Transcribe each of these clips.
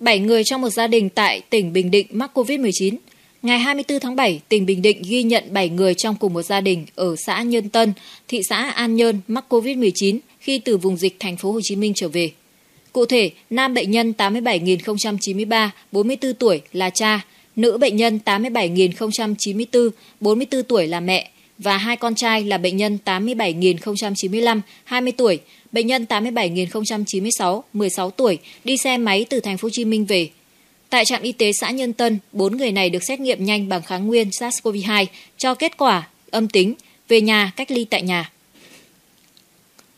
7 người trong một gia đình tại tỉnh Bình Định mắc COVID-19. Ngày 24 tháng 7, tỉnh Bình Định ghi nhận 7 người trong cùng một gia đình ở xã Nhân Tân, thị xã An Nhơn mắc COVID-19 khi từ vùng dịch thành phố Hồ Chí Minh trở về. Cụ thể, nam bệnh nhân 87.093, 44 tuổi là cha, nữ bệnh nhân 87.094, 44 tuổi là mẹ, và hai con trai là bệnh nhân 87.095, 20 tuổi, bệnh nhân 87.096, 16 tuổi, đi xe máy từ thành phố Hồ Chí Minh về. Tại trạm y tế xã Nhân Tân, bốn người này được xét nghiệm nhanh bằng kháng nguyên SARS-CoV-2 cho kết quả âm tính, về nhà cách ly tại nhà.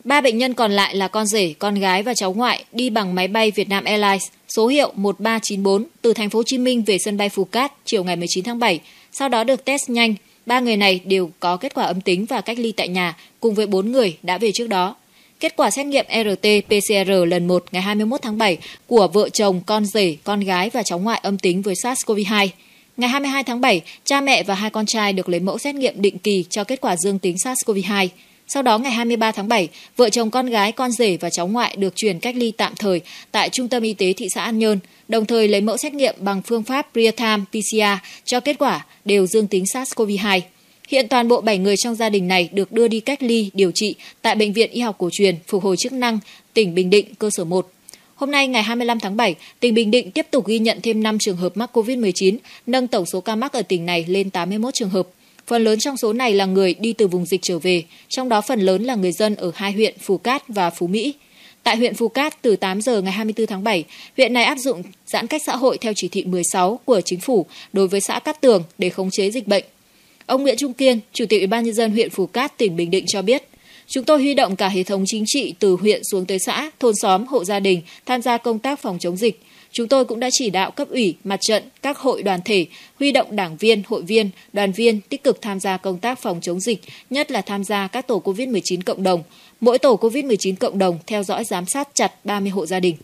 Ba bệnh nhân còn lại là con rể, con gái và cháu ngoại đi bằng máy bay Vietnam Airlines số hiệu 1394 từ thành phố Hồ Chí Minh về sân bay Phú Cát chiều ngày 19 tháng 7, sau đó được test nhanh Ba người này đều có kết quả âm tính và cách ly tại nhà, cùng với bốn người đã về trước đó. Kết quả xét nghiệm RT-PCR lần 1 ngày 21 tháng 7 của vợ chồng, con rể, con gái và cháu ngoại âm tính với SARS-CoV-2. Ngày 22 tháng 7, cha mẹ và hai con trai được lấy mẫu xét nghiệm định kỳ cho kết quả dương tính SARS-CoV-2. Sau đó ngày 23 tháng 7, vợ chồng con gái, con rể và cháu ngoại được chuyển cách ly tạm thời tại Trung tâm Y tế thị xã An Nhơn, đồng thời lấy mẫu xét nghiệm bằng phương pháp real-time PCR cho kết quả đều dương tính SARS-CoV-2. Hiện toàn bộ 7 người trong gia đình này được đưa đi cách ly, điều trị tại Bệnh viện Y học cổ truyền phục hồi chức năng tỉnh Bình Định cơ sở 1. Hôm nay ngày 25 tháng 7, tỉnh Bình Định tiếp tục ghi nhận thêm 5 trường hợp mắc COVID-19, nâng tổng số ca mắc ở tỉnh này lên 81 trường hợp. Phần lớn trong số này là người đi từ vùng dịch trở về, trong đó phần lớn là người dân ở hai huyện Phú Cát và Phú Mỹ. Tại huyện Phú Cát, từ 8 giờ ngày 24 tháng 7, huyện này áp dụng giãn cách xã hội theo chỉ thị 16 của chính phủ đối với xã Cát Tường để khống chế dịch bệnh. Ông Nguyễn Trung Kiên, Chủ tịch Ủy ban nhân dân huyện Phú Cát, tỉnh Bình Định cho biết, Chúng tôi huy động cả hệ thống chính trị từ huyện xuống tới xã, thôn xóm, hộ gia đình tham gia công tác phòng chống dịch. Chúng tôi cũng đã chỉ đạo cấp ủy, mặt trận, các hội đoàn thể huy động đảng viên, hội viên, đoàn viên tích cực tham gia công tác phòng chống dịch, nhất là tham gia các tổ COVID-19 cộng đồng. Mỗi tổ COVID-19 cộng đồng theo dõi giám sát chặt 30 hộ gia đình.